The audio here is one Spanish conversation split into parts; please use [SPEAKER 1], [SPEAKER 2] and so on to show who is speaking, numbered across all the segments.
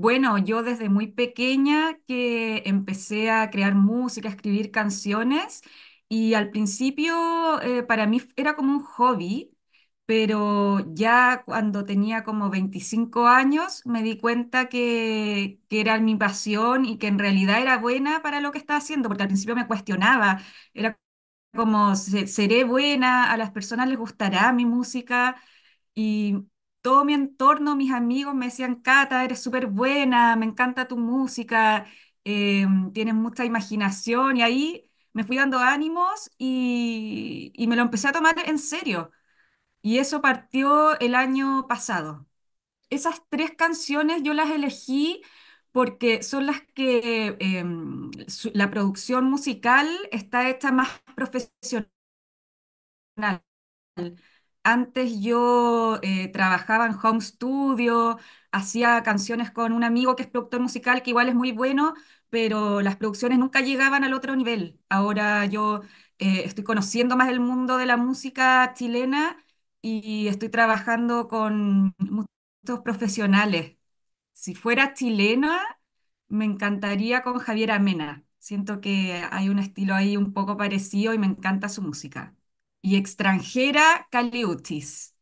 [SPEAKER 1] Bueno, yo desde muy pequeña que empecé a crear música, a escribir canciones y al principio eh, para mí era como un hobby, pero ya cuando tenía como 25 años me di cuenta que, que era mi pasión y que en realidad era buena para lo que estaba haciendo, porque al principio me cuestionaba, era como, ¿seré buena? ¿A las personas les gustará mi música? Y todo mi entorno, mis amigos me decían, Cata, eres súper buena, me encanta tu música, eh, tienes mucha imaginación y ahí me fui dando ánimos y, me lo empecé a tomar en serio. Y eso partió el año pasado. Esas tres canciones yo las elegí porque son las que em, la producción musical está hecha más profesional. Antes yo eh, trabajaba en home studio, hacía canciones con un amigo que es productor musical, que igual es muy bueno, pero las producciones nunca llegaban al otro nivel. Ahora yo eh, estoy conociendo más el mundo de la música chilena y estoy trabajando con muchos profesionales. Si fuera chilena, me encantaría con Javier Amena. Siento que hay un estilo ahí un poco parecido y me encanta su música y extranjera Caliutis.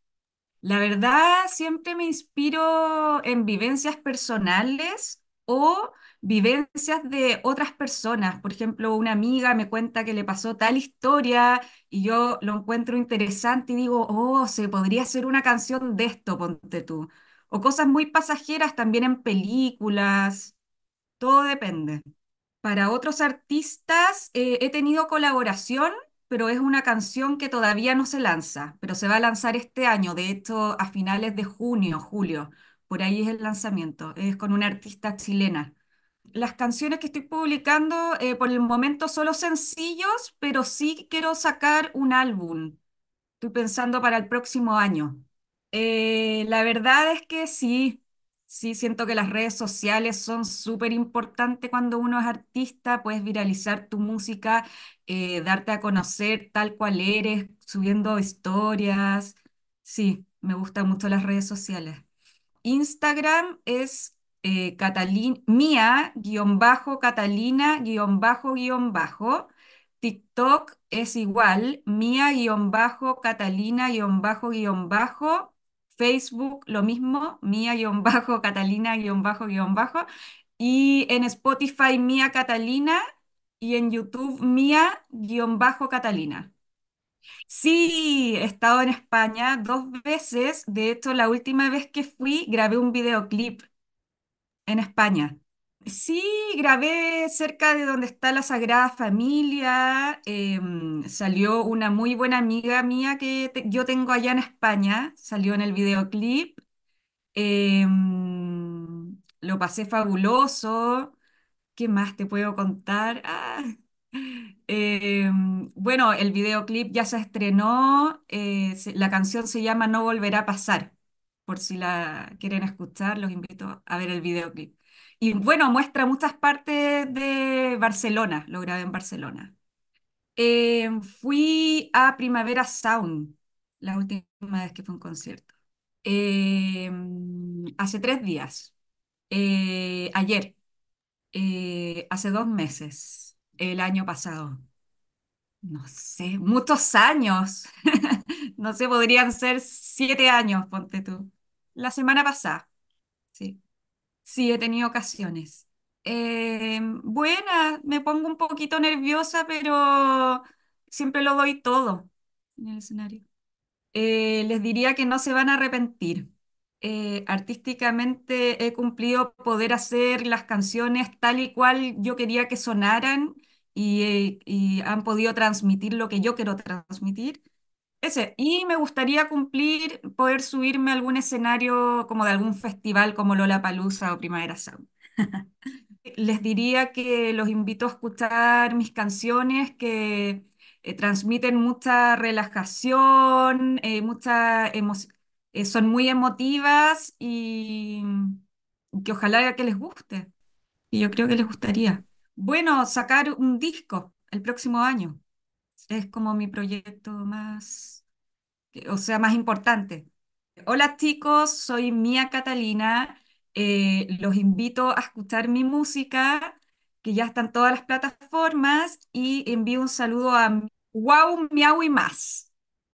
[SPEAKER 1] La verdad, siempre me inspiro en vivencias personales o vivencias de otras personas. Por ejemplo, una amiga me cuenta que le pasó tal historia y yo lo encuentro interesante y digo, oh, se podría hacer una canción de esto, ponte tú. O cosas muy pasajeras también en películas. Todo depende. Para otros artistas eh, he tenido colaboración pero es una canción que todavía no se lanza, pero se va a lanzar este año, de hecho a finales de junio, julio, por ahí es el lanzamiento, es con una artista chilena. Las canciones que estoy publicando eh, por el momento solo sencillos, pero sí quiero sacar un álbum. Estoy pensando para el próximo año. Eh, la verdad es que sí, Sí, siento que las redes sociales son súper importantes cuando uno es artista, puedes viralizar tu música, eh, darte a conocer tal cual eres, subiendo historias. Sí, me gustan mucho las redes sociales. Instagram es eh, mía, bajo, Catalina, guión bajo, bajo. TikTok es igual, mía, bajo, Catalina, bajo, bajo. Facebook lo mismo, mía-catalina-bajo-bajo. Y en Spotify mía Catalina y en YouTube mía-catalina. Sí, he estado en España dos veces. De hecho, la última vez que fui grabé un videoclip en España. Sí, grabé cerca de donde está la Sagrada Familia. Em, salió una muy buena amiga mía que yo tengo allá en España. Salió en el videoclip. Em, lo pasé fabuloso. ¿Qué más te puedo contar? Ah, em, bueno, el videoclip ya se estrenó. Eh, la canción se llama No Volverá a Pasar. Por si la quieren escuchar, los invito a ver el videoclip. Y bueno, muestra muchas partes de Barcelona, lo grabé en Barcelona. Eh, fui a Primavera Sound, la última vez que fue un concierto. Eh, hace tres días, eh, ayer, hace dos meses, el año pasado. No sé, muchos años. no sé, podrían ser siete años, ponte tú. La semana pasada. Sí, he tenido ocasiones. Eh, buena, me pongo un poquito nerviosa, pero siempre lo doy todo en el escenario. Eh, les diría que no se van a arrepentir. Eh, artísticamente he cumplido poder hacer las canciones tal y cual yo quería que sonaran y, y han podido transmitir lo que yo quiero transmitir. Y me gustaría cumplir, poder subirme a algún escenario como de algún festival como Lollapalooza o Primavera Sound. Les diría que los invito a escuchar mis canciones que eh, transmiten mucha relajación, eh, mucha eh, son muy emotivas y que ojalá que les guste. Y yo creo que les gustaría. Bueno, sacar un disco el próximo año es como mi proyecto más, eh, o sea, más importante. Hola chicos, soy Mía Catalina. Eh, los invito a escuchar mi música, que ya están todas las plataformas, y envío un saludo a Wow, Miau y más.